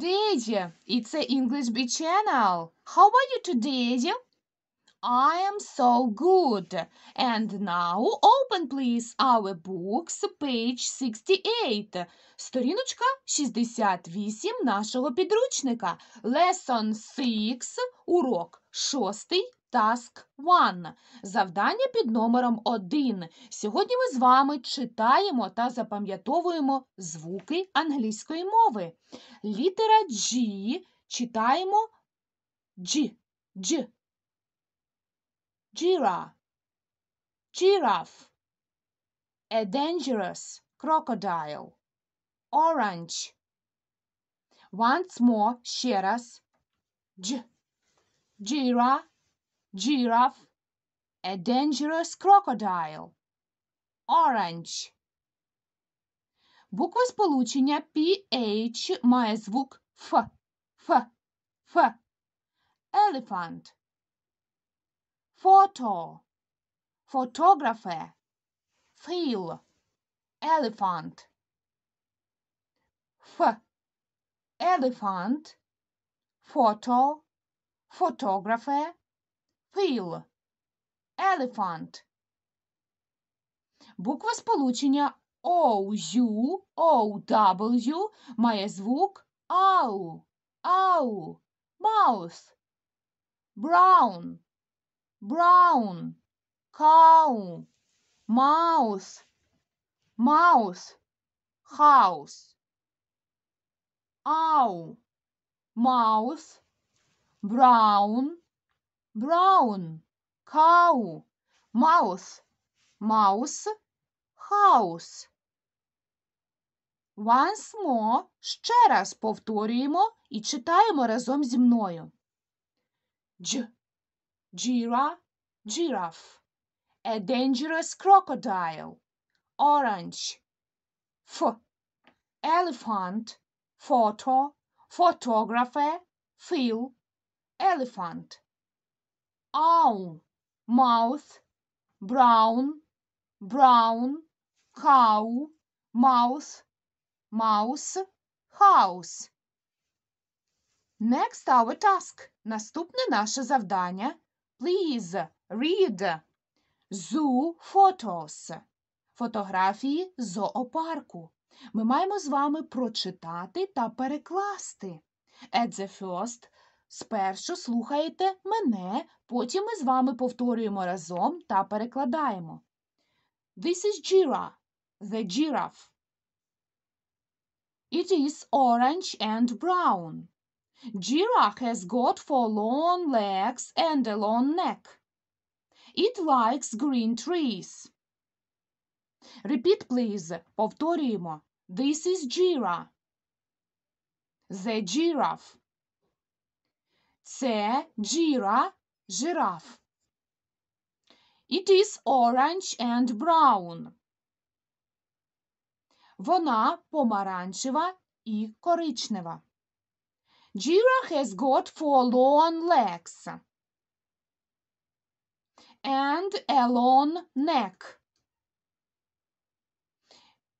Дедя. It's the English B channel. How are you today, I am so good. And now open, please, our books, page 68. Сторіночка 68 нашого підручника. Lesson 6, урок 6, Task 1. Завдання під номером 1. Сьогодні ми з вами читаємо та запам'ятовуємо звуки англійської мови. Літера G читаємо G. G. Gira. Giraffe. A dangerous crocodile. Orange. Once more, ще раз. G. Jira. giraffe a dangerous crocodile orange Букви сполучення PH має звук Ф. Ф. Ф. Elephant. Photo. Photographer. Feel. Elephant. F. Elephant. Photo. Photographer. Фил. Елефант. Буква сполучення OU, OW має звук ау, ау, маус, браун, браун, кау, маус, маус, хаус, ау, маус, браун, brown, cow, mouse, mouse, house. Once more. Ще раз повторюємо і читаємо разом зі мною. Дж. Jira, giraffe. A dangerous crocodile. Orange. F. Elephant. Photo. Photographer. Phil. Elephant. Aun, mouth, brown, brown, Hau, Mouse, Mouse, House. Next our task. Наступне наше завдання. Please read zoo photos. Фотографії зоопарку. Ми маємо з вами прочитати та перекласти. At the first Спершу слухаєте мене, потім ми з вами повторюємо разом та перекладаємо. This is Jira, the giraffe. It is orange and brown. Jira has got four long legs and a long neck. It likes green trees. Repeat, please. Повторюємо. This is Jira. The giraffe. Це джіра жираф. It is orange and brown. Вона помаранчева і коричнева. Jira has got four long legs and a long neck.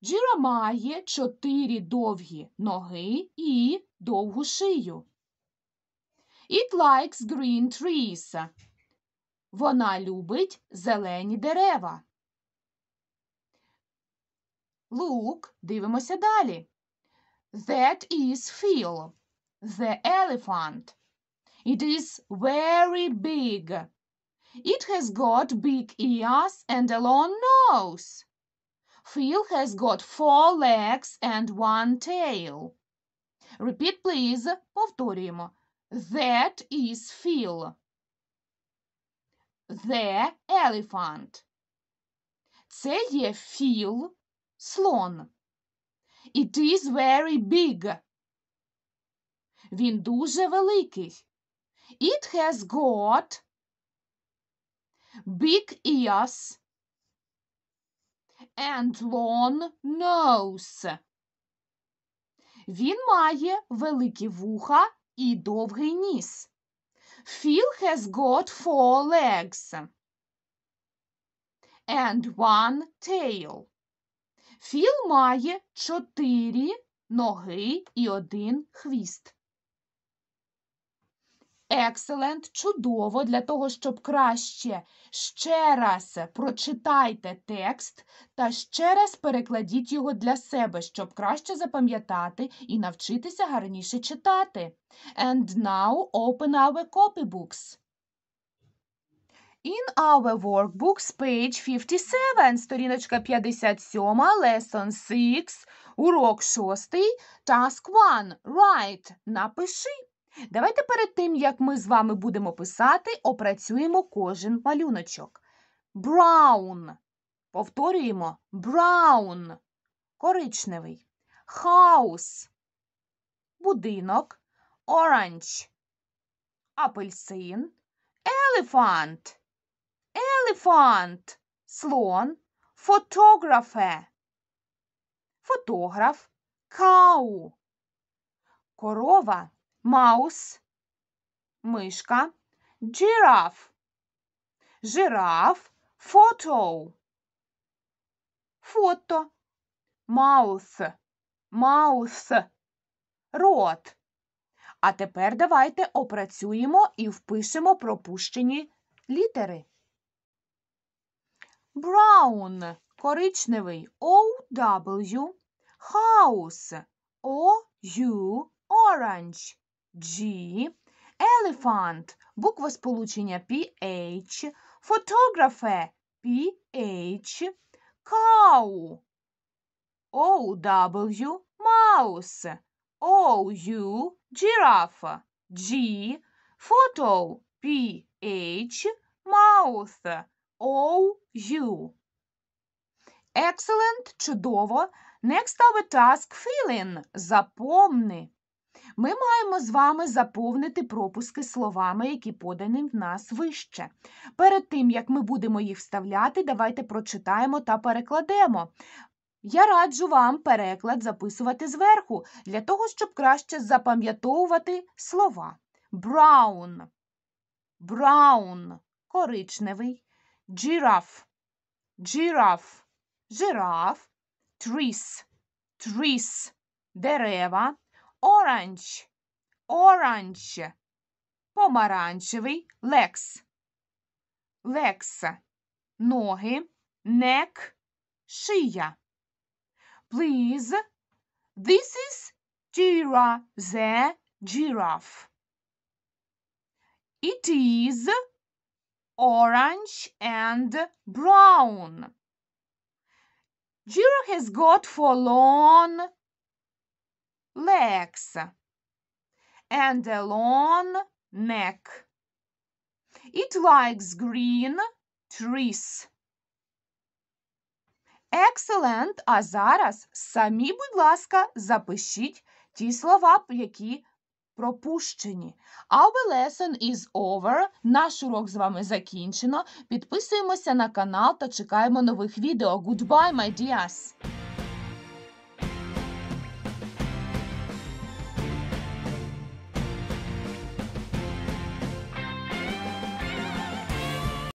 Джіра має чотири довгі ноги і довгу шию. It likes green trees. Вона любить зелені дерева. Look, дивимося далі. That is Phil, the elephant. It is very big. It has got big ears and a long nose. Phil has got four legs and one tail. Repeat, please. Повторюємо. That is Phil. The elephant. Це є Phil слон. It is very big. Він дуже великий. It has got big ears and long nose. Він має великі вуха і довгий ніс. Phil has got four legs and one tail. Філ має чотири ноги і один хвіст. Excellent, чудово, для того, щоб краще ще раз прочитайте текст та ще раз перекладіть його для себе, щоб краще запам'ятати і навчитися гарніше читати. And now open our copybooks. In our workbooks, page 57, сторіночка 57, lesson 6, урок 6, task 1. Write. Напиши. Давайте перед тим, як ми з вами будемо писати, опрацюємо кожен малюночок. Brown. Повторюємо brown. Коричневий. House. Будинок. Orange. Апельсин. Елефант. Елефант. Слон. Фотографе. Фотограф. Кау. Корова. Маус, мишка, джираф, жираф, фото, фото, маус, маус, рот. А тепер давайте опрацюємо і впишемо пропущені літери. Браун коричневий OW, house, OU, оранж. G, elephant буква сполучення PH, photographer PH, cow OW mouse, OU giraffe, G, photo PH, mouth, OU. Excellent, чудово. Next our task filling. Запомни. Ми маємо з вами заповнити пропуски словами, які подані в нас вище. Перед тим, як ми будемо їх вставляти, давайте прочитаємо та перекладемо. Я раджу вам переклад записувати зверху, для того, щоб краще запам'ятовувати слова. Браун. Браун коричневий. Джираф. Джираф. Жираф. Тріс. Тріс. Дерева. orange, orange, помаранчевый, legs, legs, ноги, neck, шия. Please, this is Tira, the giraffe. It is orange and brown. Jiro has got for long legs, and a long neck. It likes green trees. Excellent. А зараз самі, будь ласка, запишіть ті слова, які пропущені. Our lesson is over. Наш урок з вами закінчено. Підписуємося на канал та чекаємо нових відео. Goodbye, my dears!